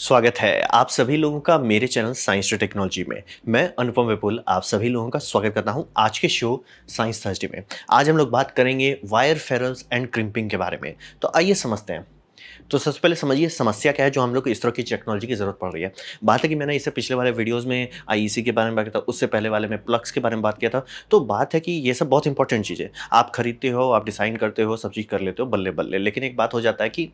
स्वागत है आप सभी लोगों का मेरे चैनल साइंस टू टेक्नोलॉजी में मैं अनुपम विपुल आप सभी लोगों का स्वागत करता हूं आज के शो साइंस थर्सडे में आज हम लोग बात करेंगे वायर फेरल्स एंड क्रिम्पिंग के बारे में तो आइए समझते हैं तो सबसे पहले समझिए समस्या क्या है जो हम लोग को इस तरह की टेक्नोलॉजी की ज़रूरत पड़ रही है बात है कि मैंने इससे पिछले वाले वीडियोज़ में आईसी e के बारे में बात किया था उससे पहले वाले में प्लग्स के बारे में बात किया था तो बात है कि ये सब बहुत इंपॉर्टेंट चीज़ है आप खरीदते हो आप डिसाइन करते हो सब चीज़ कर लेते हो बल्ले बल्ले लेकिन एक बात हो जाता है कि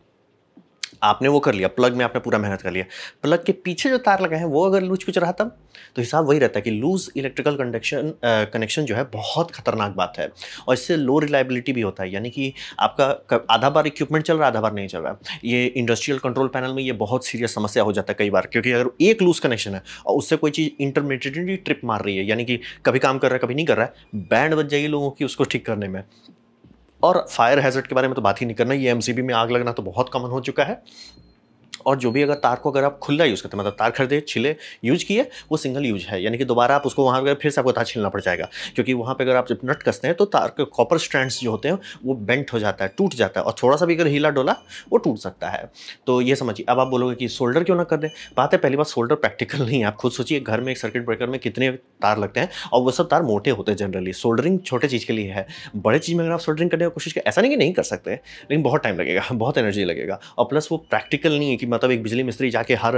आपने वो कर लिया प्लग में आपने पूरा मेहनत कर लिया प्लग के पीछे जो तार लगे हैं वो अगर लूज कुछ रहा तब तो हिसाब वही रहता है कि लूज इलेक्ट्रिकल कंडक्शन कनेक्शन जो है बहुत खतरनाक बात है और इससे लो रिलायबिलिटी भी होता है यानी कि आपका आधा बार इक्विपमेंट चल रहा है आधा बार नहीं चल रहा है ये इंडस्ट्रियल कंट्रोल पैनल में ये बहुत सीरियस समस्या हो जाता है कई बार क्योंकि अगर एक लूज कनेक्शन है और उससे कोई चीज़ इंटरमीडिएटली ट्रिप मार रही है यानी कि कभी काम कर रहा है कभी नहीं कर रहा है बैंड बच जाएगी लोगों की उसको ठीक करने में और फायर हैजर्ड के बारे में तो बात ही नहीं करना ये एमसीबी में आग लगना तो बहुत कॉमन हो चुका है और जो भी अगर तार को अगर आप खुला यूज़ करते हैं मतलब तार खरीदे छिले यूज किए वो सिंगल यूज है यानी कि दोबारा आप उसको वहाँ पर फिर से आपको तार छिलना पड़ जाएगा क्योंकि वहाँ पर अगर आप जब नट कसते हैं तो तार के कॉपर स्ट्रैंड्स जो होते हैं वो बेंट हो जाता है टूट जाता है और थोड़ा सा भी अगर हीला डोला वो टूट सकता है तो ये समझिए अब आप बोलोगे कि सोल्डर क्यों ना कर दें बात है पहली बार सोल्डर प्रैक्टिकल नहीं है आप खुद सोचिए घर में एक सर्किट ब्रेकर में कितने तार लगते हैं और वो सब तार मोटे होते हैं जनरली सोल्डरिंग छोटे चीज़ के लिए है बड़े चीज़ में अगर आप सोल्डरिंग करने की कोशिश करें ऐसा नहीं कि नहीं कर सकते लेकिन बहुत टाइम लगेगा बहुत एनर्जी लगेगा और प्लस वो प्रैक्टिकल नहीं है कि मतलब एक बिजली मिस्त्री जाके हर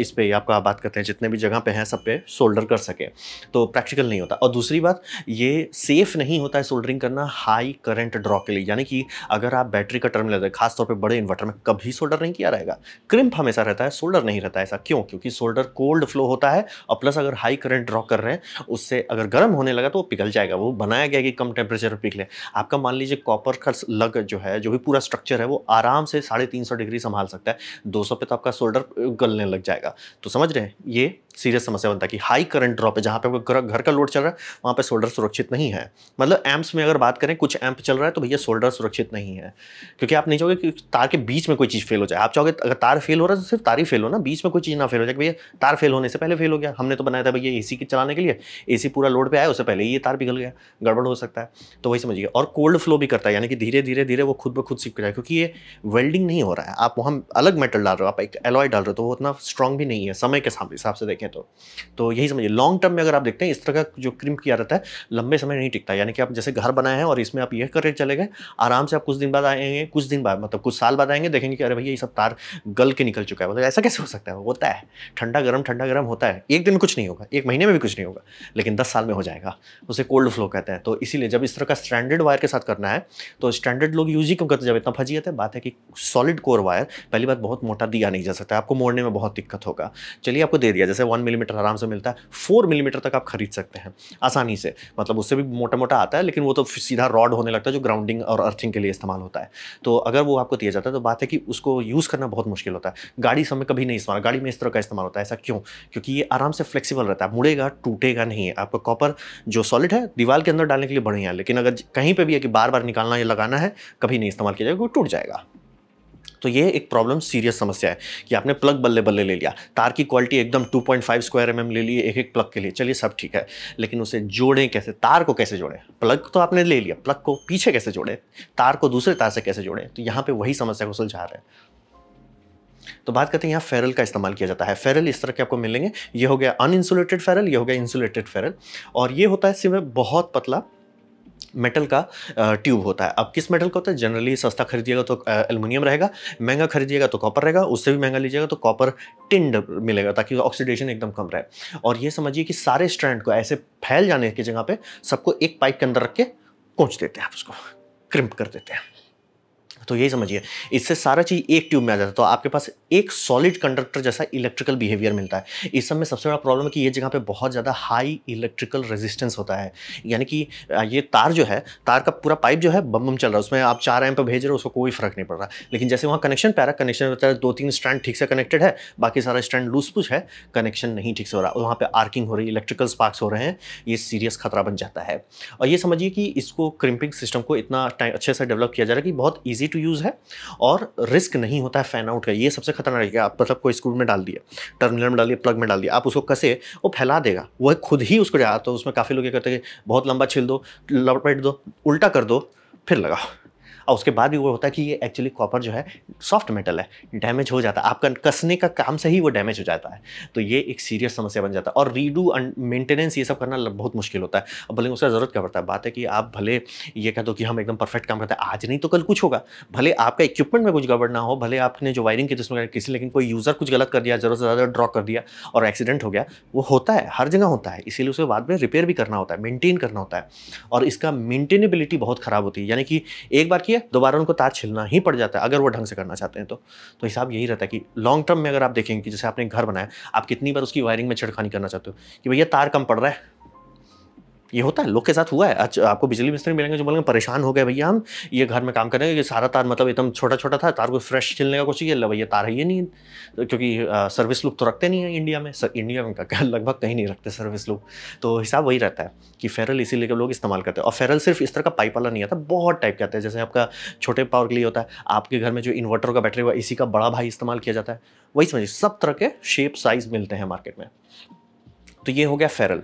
इस पर आपका बात करते हैं जितने भी जगह पे हैं सब पे सोल्डर कर सके तो प्रैक्टिकल नहीं होता और दूसरी बात ये सेफ़ नहीं होता है सोल्डरिंग करना हाई करंट ड्रॉ के लिए यानी कि अगर आप बैटरी का टर्म लेते हैं खासतौर पर बड़े इन्वर्टर में कभी सोल्डर नहीं किया रहेगा क्रिम्प हमेशा रहता है सोल्डर नहीं रहता ऐसा क्यों क्योंकि सोल्डर कोल्ड फ्लो होता है और प्लस अगर हाई करंट ड्रॉ कर रहे हैं उससे अगर गर्म होने लगा तो वो पिघल जाएगा वो बनाया गया कि कम टेम्परेचर पर पिघले आपका मान लीजिए कॉपर का लग जो है जो भी पूरा स्ट्रक्चर है वो आराम से साढ़े तीन सौ डिग्री संभाल सकता है दो 200 पे तो आपका शोल्डर गलने लग जाएगा तो समझ रहे हैं ये सीरियस समस्या बनता है कि हाई करंट ड्रॉप है जहाँ पे आपका घर का लोड चल रहा है वहाँ पे शोल्डर सुरक्षित नहीं है मतलब एम्प्स में अगर बात करें कुछ एम्प चल रहा है तो भैया शोल्डर सुरक्षित नहीं है क्योंकि आप नहीं चाहोगे कि तार के बीच में कोई चीज़ फेल हो जाए आप चाहोगे अगर तार फेल हो रहा है तो सिर्फ तार ही फेल हो ना बीच में कोई चीज़ ना फेल हो जाए भैया तार फेल होने से पहले फेल हो गया हमने तो बनाया था भैया ए की चलाने के लिए ए पूरा लोड पर आया उससे पहले ये तार पिघल गया गड़बड़ हो सकता है तो वही समझिए और कोल्ड फ्लो भी करता है यानी कि धीरे धीरे धीरे वो खुद ब खुद सीख जाए क्योंकि ये वेल्डिंग नहीं हो रहा है आप वहाँ अलग मेटल डाल रहे हो आप एक एलॉय डाल रहे हो तो वो उतना स्ट्रॉन्ग भी नहीं है समय के हिसाब से देखें तो तो यही समझिए लॉन्ग टर्म में अगर आप देखते हैं इस तरह का जो क्रीम किया रहता है लंबे समय नहीं टिकता यानी कि आप जैसे घर बनाए हैं और इसमें आप ये करके चले गए आराम से आप कुछ दिन बाद आएंगे कुछ दिन बाद मतलब कुछ साल बाद आएंगे देखेंगे कि अरे भैया ये सब तार गल के निकल चुका है मतलब ऐसा कैसे हो सकता है होता है ठंडा गर्म ठंडा गर्म होता है एक दिन कुछ नहीं होगा एक महीने में भी कुछ नहीं होगा लेकिन दस साल में हो जाएगा उसे कोल्ड फ्लो कहते हैं तो इसीलिए जब इस तरह का स्टैंडर्ड वायर के साथ करना है तो स्टैंडर्ड लोग यूज ही क्यों करते हैं जब इतना फजीत है बात है कि सॉलिड कोर वायर पहली बात बहुत मोटा दिया नहीं जा सकता आपको मोड़ने में बहुत दिक्कत होगा चलिए आपको दे दिया जैसे वन मिलीमीटर आराम से मिलता है फोर मिलीमीटर तक आप खरीद सकते हैं आसानी से मतलब उससे भी मोटा मोटा आता है लेकिन वो तो सीधा रॉड होने लगता है जो ग्राउंडिंग और अर्थिंग के लिए इस्तेमाल होता है तो अगर वो आपको दिया जाता है तो बात है कि उसको यूज़ करना बहुत मुश्किल होता है गाड़ी समय कभी नहीं इस्तेमाल गाड़ी में इस तरह का इस्तेमाल होता है ऐसा क्यों क्योंकि ये आराम से फ्लेक्सिबल रहता है मुड़ेगा टूटेगा नहीं है आपका कॉपर जो सॉलिड है दीवार के अंदर डालने के लिए बढ़िया है लेकिन अगर कहीं पर भी है कि बार बार निकालना या लगाना है कभी नहीं इस्तेमाल किया जाएगा वो टूट जाएगा तो ये एक प्रॉब्लम सीरियस समस्या है कि आपने प्लग बल्ले बल्ले ले लिया तार की क्वालिटी एकदम 2.5 स्क्वायर एम ले लिए एक एक प्लग के लिए चलिए सब ठीक है लेकिन उसे जोड़ें कैसे तार को कैसे जोड़ें प्लग तो आपने ले लिया प्लग को पीछे कैसे जोड़ें तार को दूसरे तार से कैसे जोड़ें तो यहाँ पर वही समस्या को सुलझा रहे हैं तो बात करते हैं यहाँ फेरल का इस्तेमाल किया जाता है फेरल इस तरह के आपको मिलेंगे ये हो गया अनइंसुलेटेड फेरल ये हो गया इंसुलेटेड फेरल और ये होता है सिर्फ बहुत पतला मेटल का ट्यूब होता है अब किस मेटल का होता है जनरली सस्ता खरीदिएगा तो एलमिनियम रहेगा महंगा खरीदिएगा तो कॉपर रहेगा उससे भी महंगा लीजिएगा तो कॉपर टिंड मिलेगा ताकि ऑक्सीडेशन एकदम कम रहे और ये समझिए कि सारे स्ट्रैंड को ऐसे फैल जाने की जगह पर सबको एक पाइप के अंदर रख के कोच देते हैं आप उसको क्रिम्प कर देते हैं तो यही समझिए इससे सारा चीज़ एक ट्यूब में आ जाता है तो आपके पास एक सॉलिड कंडक्टर जैसा इलेक्ट्रिकल बिहेवियर मिलता है इस सब में सबसे बड़ा प्रॉब्लम है कि ये जगह पे बहुत ज़्यादा हाई इलेक्ट्रिकल रेजिस्टेंस होता है यानी कि ये तार जो है तार का पूरा पाइप जो है बम बम चल रहा है उसमें आप चार एम पर भेज रहे हो उसको कोई फर्क नहीं पड़ रहा लेकिन जैसे वहाँ कनेक्शन पैरा कनेक्शन होता है दो तीन स्टैंड ठीक से कनेक्टेड है बाकी सारा स्टैंड लूज पुश है कनेक्शन नहीं ठीक से हो रहा वहाँ पर आर्किंग हो रही है इलेक्ट्रिकल स्पार्क्स हो रहे हैं ये सीरियस खतरा बन जाता है और ये समझिए कि इसको क्रिम्पिंग सिस्टम को इतना अच्छे से डेवलप किया जा रहा है कि बहुत ईजी टू यूज़ है और रिस्क नहीं होता है फैन आउट का ये सबसे खतरनाक है आप मतलब कोई स्क्रू में डाल दिया टर्मिनल में डालिए प्लग में डाल दिया आप उसको कसे वो फैला देगा वह खुद ही उसको जाता तो उसमें काफ़ी लोग ये करते हैं बहुत लंबा छिल दो लपेट दो उल्टा कर दो फिर लगाओ और उसके बाद भी वो होता है कि ये एक्चुअली कॉपर जो है सॉफ्ट मेटल है डैमेज हो जाता है आपका कसने का काम से ही वो डैमेज हो जाता है तो ये एक सीरियस समस्या बन जाता है और रीडू मेंटेनेंस ये सब करना बहुत मुश्किल होता है अब भले उसका ज़रूरत क्या पड़ता है बात है कि आप भले ये कह दो कि हम एकदम परफेक्ट काम करते हैं आज नहीं तो कल कुछ होगा भले आपका इक्विपमेंट में कुछ गड़बड़ ना हो भले आपने जो वायरिंग की जिसमें किसी लेकिन कोई यूज़र कुछ गलत कर दिया ज़रूरत से ज़्यादा ड्रॉ कर दिया और एक्सीडेंट हो गया वो होता है हर जगह होता है इसीलिए उसे बाद में रिपेयर भी करना होता है मेंटेन करना होता है और इसका मेनटेनेबिलिटी बहुत ख़राब होती है यानी कि एक बार की रखिए दोबारा उनको तार छिलना ही पड़ जाता है अगर वो ढंग से करना चाहते हैं तो तो हिसाब यही रहता है कि लॉन्ग टर्म में अगर आप देखेंगे कि जैसे आपने घर बनाया आप कितनी बार उसकी वायरिंग में छिड़खानी करना चाहते हो कि भैया तार कम पड़ रहा है ये होता है लोग के साथ हुआ है अच्छा आपको बिजली मिस्त्री मिलेंगे जो बोलेंगे परेशान हो गए भैया हम ये घर में काम कर रहे हैं ये सारा तार मतलब एकदम छोटा छोटा था तार को फ्रेश छिलने का कोशिश किया भैया तार है ये नहीं तो क्योंकि सर्विस लुक तो रखते नहीं है इंडिया में इंडिया में लगभग कहीं नहीं रखते सर्विस लुक तो हिसाब वही रहता है कि फेरल इसीलिए लोग इस्तेमाल करते हैं और फेरल सिर्फ इस तरह का पाइप वाला नहीं आता बहुत टाइप के आता है जैसे आपका छोटे पावर के लिए होता है आपके घर में जो इन्वर्टर का बैटरी हुआ इसी का बड़ा भाई इस्तेमाल किया जाता है वही समझिए सब तरह के शेप साइज मिलते हैं मार्केट में तो ये हो गया फेरल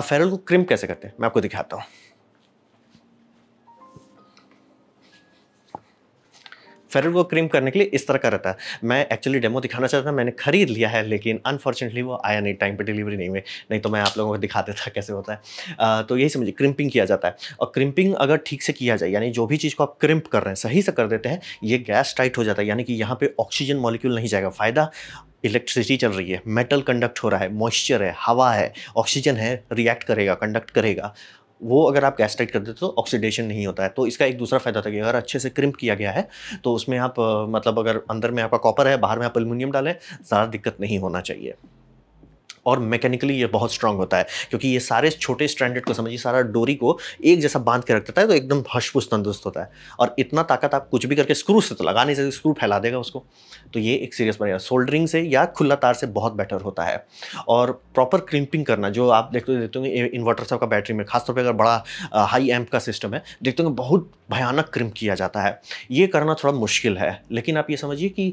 अब फेरल को क्रिम कैसे करते हैं मैं आपको दिखाता हूँ फेरल को क्रीम करने के लिए इस तरह का रहता है मैं एक्चुअली डेमो दिखाना चाहता था मैंने खरीद लिया है लेकिन अनफॉर्चुनेटली वो आया नहीं टाइम पर डिलीवरी नहीं हुई नहीं तो मैं आप लोगों को दिखा देता कैसे होता है आ, तो यही समझिए क्रिम्पिंग किया जाता है और क्रिम्पिंग अगर ठीक से किया जाए यानी जो भी चीज़ को आप क्रिम्प कर रहे हैं सही से कर देते हैं ये गैस टाइट हो जाता है यानी कि यहाँ पर ऑक्सीजन मॉलिक्यूल नहीं जाएगा फ़ायदा इलेक्ट्रिसिटी चल रही है मेटल कंडक्ट हो रहा है मॉइस्चर है हवा है ऑक्सीजन है रिएक्ट करेगा कंडक्ट करेगा वो अगर आप गैस्ट्रेट कर देते तो ऑक्सीडेशन नहीं होता है तो इसका एक दूसरा फ़ायदा था कि अगर अच्छे से क्रिम्प किया गया है तो उसमें आप मतलब अगर अंदर में आपका कॉपर है बाहर में आप अल्मोनियम डालें ज़्यादा दिक्कत नहीं होना चाहिए और मैकेनिकली ये बहुत स्ट्रांग होता है क्योंकि ये सारे छोटे स्टैंडर्ड को समझिए सारा डोरी को एक जैसा बांध के रख देता है तो एकदम हशपुश तंदुरुस्त होता है और इतना ताकत आप कुछ भी करके स्क्रू से तो लगा नहीं सकते स्क्रू फैला देगा उसको तो ये एक सीरियस बनेगा सोल्डरिंग से या खुला तार से बहुत बेटर होता है और प्रॉपर क्रिम्पिंग करना जो आप देखते देखते होंगे इन्वर्टर का बैटरी में खासतौर पर अगर बड़ा हाई एम्प का सिस्टम है देखते होंगे बहुत भयानक क्रिम्प किया जाता है ये करना थोड़ा मुश्किल है लेकिन आप ये समझिए कि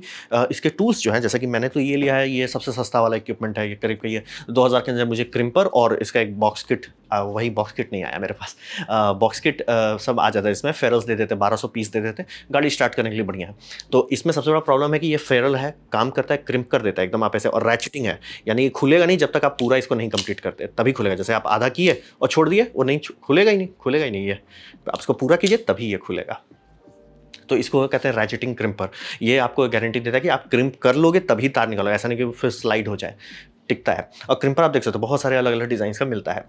इसके टूल्स जो हैं जैसा कि मैंने तो ये लिया है ये सबसे सस्ता वाला इक्विपमेंट है ये करीब का है दो हज़ार के अंदर मुझे क्रिम्पर और इसका एक बॉक्स किट वही बॉक्स किट नहीं आया मेरे पास बॉक्स किट सब आ जाता है इसमें फेरल्स दे देते बारह सौ पीस दे देते गाड़ी स्टार्ट करने के लिए बढ़िया है तो इसमें सबसे बड़ा प्रॉब्लम है कि ये फेरल है काम करता है क्रिम्प कर देता है एकदम आप ऐसे और रैचिटिंग है यानी ये खुलेगा नहीं जब तक आप पूरा इसको नहीं कंप्लीट करते तभी खुलेगा जैसे आप आधा किए और छोड़ दिए वो नहीं खुलेगा ही नहीं खुलेगा ही नहीं ये तो आप इसको पूरा कीजिए तभी ये खुलेगा तो इसको कहते हैं रैचिटिंग क्रिम्पर ये आपको गारंटी देता है कि आप क्रिम्प कर लोगे तभी तार निकालोगे ऐसा नहीं कि फिर स्लाइड हो जाए टिकता है और क्रिम पर आप देख सकते हो तो बहुत सारे अलग अलग डिज़ाइन का मिलता है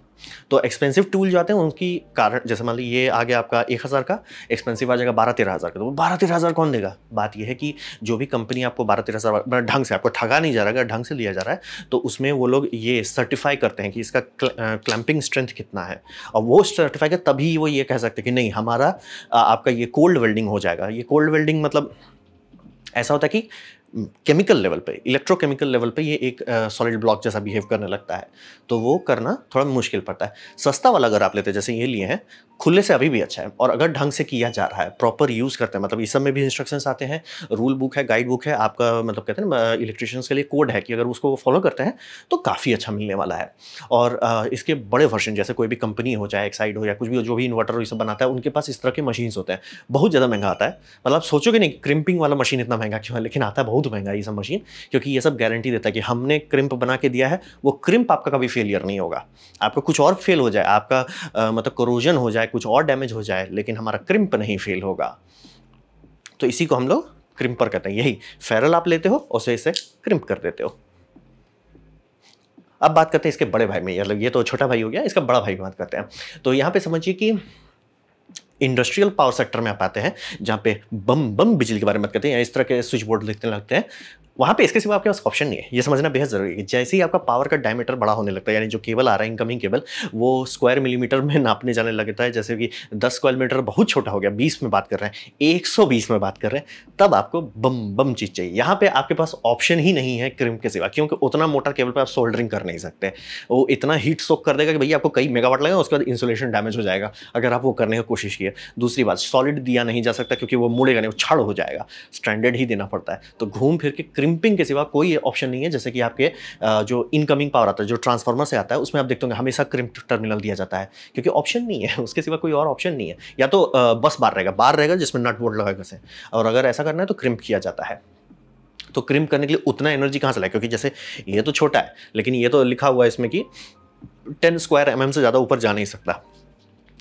तो एक्सपेंसिव टूल जो आते हैं उनकी कारण जैसे मान लीजिए ये आ गया आपका एक हज़ार का एक्सपेंसिव आ जाएगा बारह तेरह हज़ार का तो बारह तेरह हज़ार कौन देगा बात यह है कि जो भी कंपनी आपको बारह तेरह हज़ार मतलब ढंग से आपको ठगा नहीं जा रहा है ढंग से लिया जा रहा है तो उसमें वो लोग ये सर्टिफाई करते हैं कि इसका क्लैंपिंग स्ट्रेंथ कितना है और वो सर्टिफाई कर तभी वो ये कह सकते हैं कि नहीं हमारा आपका ये कोल्ड वेल्डिंग हो जाएगा ये कोल्ड वेल्डिंग मतलब ऐसा होता है कि केमिकल लेवल पे इलेक्ट्रोकेमिकल लेवल पे ये एक सॉलिड ब्लॉक जैसा बिहेव करने लगता है तो वो करना थोड़ा मुश्किल पड़ता है सस्ता वाला अगर आप लेते हैं जैसे ये लिए हैं खुले से अभी भी अच्छा है और अगर ढंग से किया जा रहा है प्रॉपर यूज़ करते हैं मतलब इस सब में भी इंस्ट्रक्शंस आते हैं रूल बुक है गाइड बुक है आपका मतलब कहते हैं ना इलेक्ट्रिशियंस के लिए कोड है कि अगर उसको फॉलो करते हैं तो काफ़ी अच्छा मिलने वाला है और इसके बड़े वर्जन जैसे कोई भी कंपनी हो चाहे एक्साइड हो या कुछ भी जो भी इन्वर्टर ये सब बनाता है उनके पास इस तरह के मशीन होते हैं बहुत ज़्यादा महंगा आता है मतलब सोचोगे नहीं क्रिम्पिंग वाला मशीन इतना महंगा क्यों है लेकिन आता है बहुत बहुत महंगा ये सब मशीन क्योंकि ये सब गारंटी देता है कि हमने क्रिम्प बना के दिया है वो क्रिम्प आपका कभी फेलियर नहीं होगा आपका कुछ और फेल हो जाए आपका आ, मतलब करोजन हो जाए कुछ और डैमेज हो जाए लेकिन हमारा क्रिम्प नहीं फेल होगा तो इसी को हम लोग क्रिम्पर कहते हैं यही फेरल आप लेते हो और उसे इसे क्रिम्प कर देते हो अब बात करते हैं इसके बड़े भाई में मतलब ये तो छोटा भाई हो गया इसका बड़ा भाई की बात करते हैं तो यहाँ पे समझिए कि इंडस्ट्रियल पावर सेक्टर में आप आते हैं जहाँ पे बम बम बिजली के बारे में बात करते हैं या इस तरह के स्विच बोर्ड लिखने लगते हैं वहाँ पे इसके सिवा आपके पास ऑप्शन नहीं है ये समझना बेहद जरूरी है जैसे ही आपका पावर का डायमीटर बड़ा होने लगता है यानी जो केबल आ रहा है इनकमिंग केबल वो स्क्वायर मिलीमीटर में नापने जाने लगता है जैसे कि दस स्क्वायर मीटर बहुत छोटा हो गया बीस में बात कर रहे हैं एक सौ बीस में बात कर रहे हैं तब आपको बम बम चीज़ चाहिए यहाँ पर आपके पास ऑप्शन ही नहीं है क्रिम के सिवा क्योंकि उतना मोटा केबल पर आप सोल्डरिंग कर नहीं सकते वो इतना हीट सोक कर देगा कि भैया आपको कई मेगावाट लगेगा उसके बाद इंसुलेशन डैमेज हो जाएगा अगर आप वो करने की कोशिश किए दूसरी बात सॉलिड दिया नहीं जा सकता क्योंकि वो मुड़ेगा नहीं वो छाड़ हो जाएगा स्टैंडर्ड ही देना पड़ता है तो घूम फिर के क्रिम क्रिम्पिंग के सिवा कोई ऑप्शन नहीं है जैसे कि आपके जो इनकमिंग पावर आता है जो ट्रांसफार्मर से आता है उसमें आप देखते होंगे हमेशा क्रिम्प टर्मिनल दिया जाता है क्योंकि ऑप्शन नहीं है उसके सिवा कोई और ऑप्शन नहीं है या तो बस बार रहेगा बार रहेगा जिसमें नट बोर्ड लगा कैसे और अगर ऐसा करना है तो क्रिम्प किया जाता है तो क्रिम्प करने के लिए उतना एनर्जी कहाँ से लाए क्योंकि जैसे ये तो छोटा है लेकिन ये तो लिखा हुआ है इसमें कि टेन स्क्वायर एम से ज़्यादा ऊपर जा नहीं सकता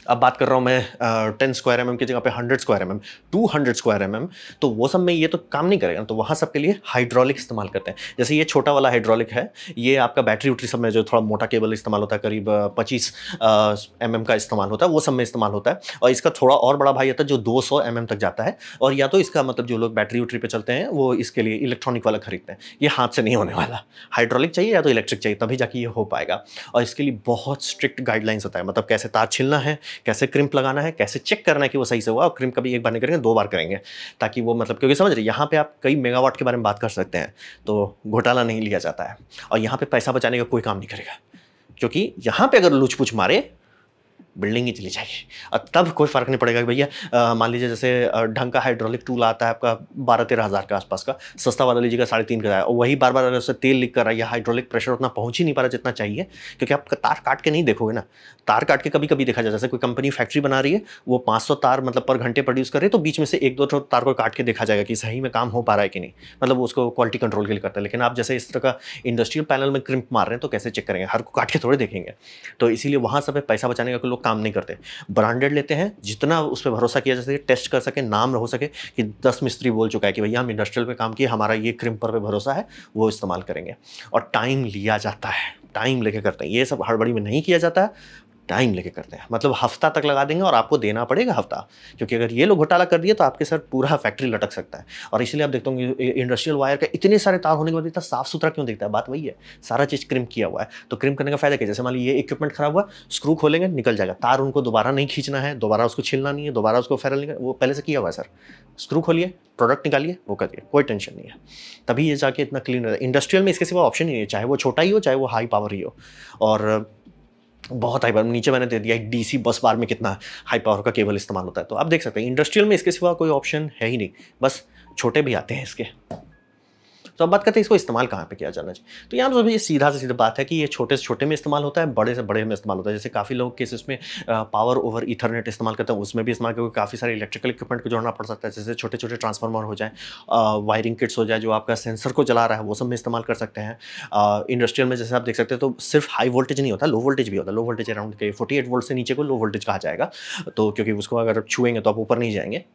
अब बात कर रहा हूँ मैं टेन स्क्वायर एम की जगह पे hundred square M M two hundred square M तो वो सब में ये तो काम नहीं करेगा तो वहाँ सबके लिए हाइड्रोलिक इस्तेमाल करते हैं जैसे ये छोटा वाला हाइड्रोलिक है ये आपका बैटरी उटरी सब में जो थोड़ा मोटा केबल इस्तेमाल होता है करीब पच्चीस एम एम का इस्तेमाल होता है वो सब में इस्तेमाल होता है और इसका थोड़ा और बड़ा भाई आता है जो दो सौ एम एम तक जाता है और या तो इसका मतलब जो लोग बैटरी उटरी पर चलते हैं वो इसके लिए इलेक्ट्रॉनिक वाला खरीदते हैं ये हाथ से नहीं होने वाला हाइड्रोलिक चाहिए या तो इलेक्ट्रिक चाहिए तभी जाके ये हो पाएगा और इसके लिए बहुत स्ट्रिक्ट गाइडलाइंस होता है मतलब कैसे तार छिलना है कैसे क्रिम्प लगाना है कैसे चेक करना है कि वो सही से हुआ और क्रिम्प कभी एक बार नहीं करेंगे दो बार करेंगे ताकि वो मतलब क्योंकि समझ रहे यहाँ पे आप कई मेगावाट के बारे में बात कर सकते हैं तो घोटाला नहीं लिया जाता है और यहाँ पे पैसा बचाने का कोई काम नहीं करेगा क्योंकि यहाँ पे अगर लूचपुच मारे बिल्डिंग ही चली जाएगी और तब कोई फ़र्क नहीं पड़ेगा कि भैया मान लीजिए जैसे ढंग का हाइड्रोलिक टूल आता है आपका बारह तेरह हज़ार के आसपास का सस्ता वाला लीजिएगा साढ़े तीन का और वही बार बार अगर उससे तेल लिख कर रहा है या हाइड्रोलिक प्रेशर उतना पहुँच ही नहीं पा रहा जितना चाहिए क्योंकि आप तार काट के नहीं देखोगे ना तार काट के कभी कभी देखा जाए जैसे कोई कंपनी फैक्ट्री बना रही है वो पाँच सौ तार मतलब पर घंटे प्रोड्यूस कर रही है तो बीच में से एक दो तार को काट के देखा जाएगा कि सही में काम हो पा रहा है कि नहीं मतलब उसको क्वालिटी कंट्रोल के लिए करते हैं लेकिन आप जैसे इस तरह का इंडस्ट्रियल पैनल में क्रिम्प मार रहे हैं तो कैसे चेक करेंगे हर को काट के थोड़े देखेंगे तो इसीलिए वहाँ सब पैसा बचाने का लोग काम नहीं करते ब्रांडेड लेते हैं जितना उस पर भरोसा किया जा सके टेस्ट कर सके नाम हो सके कि दस मिस्त्री बोल चुका है कि भैया हम इंडस्ट्रियल पर काम किए हमारा ये क्रिम पर भरोसा है वो इस्तेमाल करेंगे और टाइम लिया जाता है टाइम लेके करते हैं ये सब हड़बड़ी में नहीं किया जाता है टाइम लेके करते हैं मतलब हफ्ता तक लगा देंगे और आपको देना पड़ेगा हफ्ता क्योंकि अगर ये लोग घोटाला कर दिए तो आपके सर पूरा फैक्ट्री लटक सकता है और इसलिए आप देखते होंगे इंडस्ट्रियल वायर का इतने सारे तार होने के बाद इतना साफ सुथरा क्यों दिखता है बात वही है सारा चीज़ क्रिम किया हुआ है तो क्रिम करने का फायदा क्या जैसे मान लीजिए ये इक्विपमेंट खराब हुआ स्क्रू खोलेंगे निकल जाएगा तार उनको दोबारा नहीं खींचना है दोबारा उसको छिलना नहीं है दोबारा उसको फैरल नहीं वो पहले से किया हुआ है सर स्क्रू खोलिए प्रोडक्ट निकालिए वो करिए कोई टेंशन नहीं है तभी ये जाके इतना क्लीन रहता है इंडस्ट्रियल में इसके सिवा ऑप्शन ही नहीं है चाहे वो छोटा ही हो चाहे वो हाई पावर ही हो और बहुत हाई पावर नीचे मैंने दे दिया है डीसी बस बार में कितना हाई पावर का केबल इस्तेमाल होता है तो आप देख सकते हैं इंडस्ट्रियल में इसके सिवा कोई ऑप्शन है ही नहीं बस छोटे भी आते हैं इसके तो अब बात करते हैं इसको इस्तेमाल कहाँ पे किया जाना चाहिए तो यहाँ पर ये सीधा से सीधा बात है कि ये छोटे से छोटे में इस्तेमाल होता है बड़े से बड़े में इस्तेमाल होता है जैसे काफ़ी लोग केसेस में पावर ओवर इथरनेट इस्तेमाल करते हैं उसमें भी इस्तेमाल क्योंकि काफ़ी सारे इलेक्ट्रिकल इक्विपमेंट को जोड़ना पड़ सकता है जैसे छोटे छोटे ट्रांसफार्मर हो जाए वायरिंग किट्स हो जाए जो आपका सेंसर को चला रहा है वो सब में इस्तेमाल कर सकते हैं इंडस्ट्रियल में जैसे आप देख सकते हैं तो सिर्फ हाई वोल्टेज नहीं होता लो वोल्टेज भी होता है लो वोल्टेज अराउंड के फोर्टी वोल्ट से नीचे को लो वोल्टेज कहा जाएगा तो क्योंकि उसको अगर आप छुएंगे तो आप ऊपर नहीं जाएंगे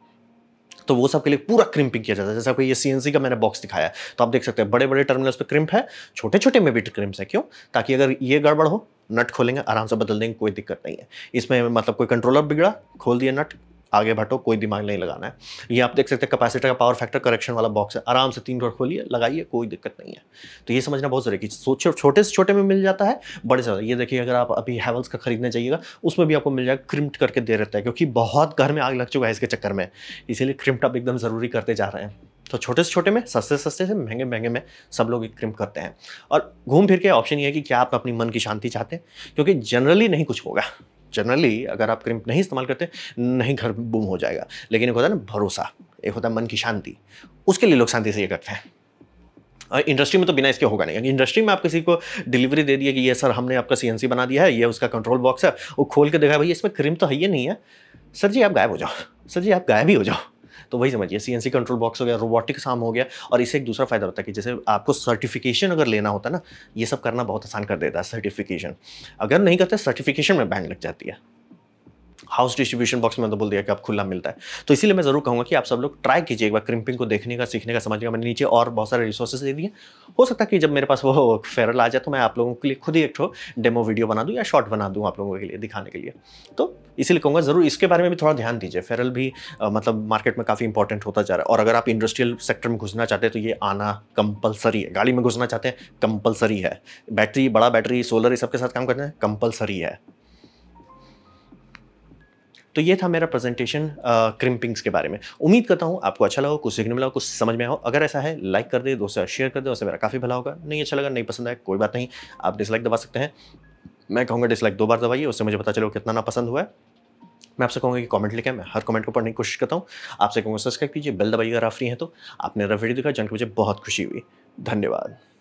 तो वो सब के लिए पूरा क्रिम्पिंग किया जाता है जैसे आपको ये सी का मैंने बॉक्स दिखाया तो आप देख सकते हैं बड़े बड़े टर्मिनल्स पर क्रिम्प है छोटे छोटे में भी क्रिम्प है क्यों ताकि अगर ये गड़बड़ हो नट खोलेंगे आराम से बदल देंगे कोई दिक्कत नहीं है इसमें मतलब कोई कंट्रोलर बिगड़ा खोल दिया नट आगे बढ़ो कोई दिमाग नहीं लगाना है ये आप देख सकते हैं कैपेसिटर का पावर फैक्टर करेक्शन वाला बॉक्स है आराम से तीन डॉट खोलिए लगाइए कोई दिक्कत नहीं है तो ये समझना बहुत जरूरी है छोटे से छोटे में मिल जाता है बड़े से ये देखिए अगर आप अभी हैवल्स का खरीदना चाहिएगा उसमें भी आपको मिल जाएगा क्रिम्ट करके दे रहता है क्योंकि बहुत घर में आग लग चुका है इसके चक्कर में इसीलिए क्रिम्ट आप एकदम ज़रूरी करते जा रहे हैं तो छोटे से छोटे में सस्ते सस्ते से महंगे महंगे में सब लोग क्रिम करते हैं और घूम फिर के ऑप्शन ये है कि क्या आप अपनी मन की शांति चाहते हैं क्योंकि जनरली नहीं कुछ होगा जनरली अगर आप क्रीम नहीं इस्तेमाल करते नहीं घर बूम हो जाएगा लेकिन एक होता है ना भरोसा एक होता है मन की शांति उसके लिए लोग शांति से ये करते हैं इंडस्ट्री में तो बिना इसके होगा नहीं इंडस्ट्री में आप किसी को डिलीवरी दे दिए कि ये सर हमने आपका सी बना दिया है ये उसका कंट्रोल बॉक्स है वो खोल के देखा भाई इसमें क्रीम तो है ही नहीं है सर जी आप गायब हो जाओ सर जी आप गायब ही हो जाओ तो वही समझिए सी कंट्रोल बॉक्स हो गया रोबोटिक साम हो गया और इसे एक दूसरा फायदा होता है कि जैसे आपको सर्टिफिकेशन अगर लेना होता है ना ये सब करना बहुत आसान कर देता है सर्टिफिकेशन अगर नहीं करते सर्टिफिकेशन में बैंक लग जाती है हाउस डिस्ट्रीब्यूशन बॉक्स में तो बोल दिया कि आप खुला मिलता है तो इसीलिए मैं जरूर कहूँगा कि आप सब लोग ट्राई कीजिए एक बार क्रिम्पिंग को देखने का सीखने का समझने का मैंने नीचे और बहुत सारे रिसोर्सेज दे दिए हो सकता है कि जब मेरे पास वो फेरल आ जाए तो मैं आप लोगों के लिए खुद ही एक डेमो वीडियो बना दूँ या शॉर्ट बना दूँ आप लोगों के लिए दिखाने के लिए तो इसीलिए कहूँगा जरूर इसके बारे में भी थोड़ा ध्यान दीजिए फेरल भी मतलब मार्केट में काफ़ी इंपॉर्टेंट होता जा रहा है और अगर आप इंडस्ट्रियल सेक्टर में घुसना चाहते हैं तो ये आना कंपलसरी है गाड़ी में घुसना चाहते हैं कंपलसरी है बैटरी बड़ा बैटरी सोलर ये सबके साथ काम करना है कंपलसरी है तो ये था मेरा प्रेजेंटेशन क्रिम्पिंग्स के बारे में उम्मीद करता हूँ आपको अच्छा लगा कुछ सीखने मिला कुछ समझ में आओ अगर ऐसा है लाइक कर दे दोस्तों शेयर कर दे उससे मेरा काफ़ी भला होगा नहीं अच्छा लगा नहीं पसंद आया कोई बात नहीं आप डिसलाइक दबा सकते हैं मैं कहूँगा डिसलाइक दो बार दबाइए उससे मुझे पता चलो कितना ना पसंद हुआ है मैं आपसे कहूँगा कि कमेंट लिखा मैं हर कमेंट को पढ़ने की कोशिश करता हूँ आपसे कहूँगा सब्सक्राइब कीजिए बेल दबाइए अगर आप फ्री हैं तो आपने मेरा वीडियो देखा जानकर मुझे बहुत खुशी हुई धन्यवाद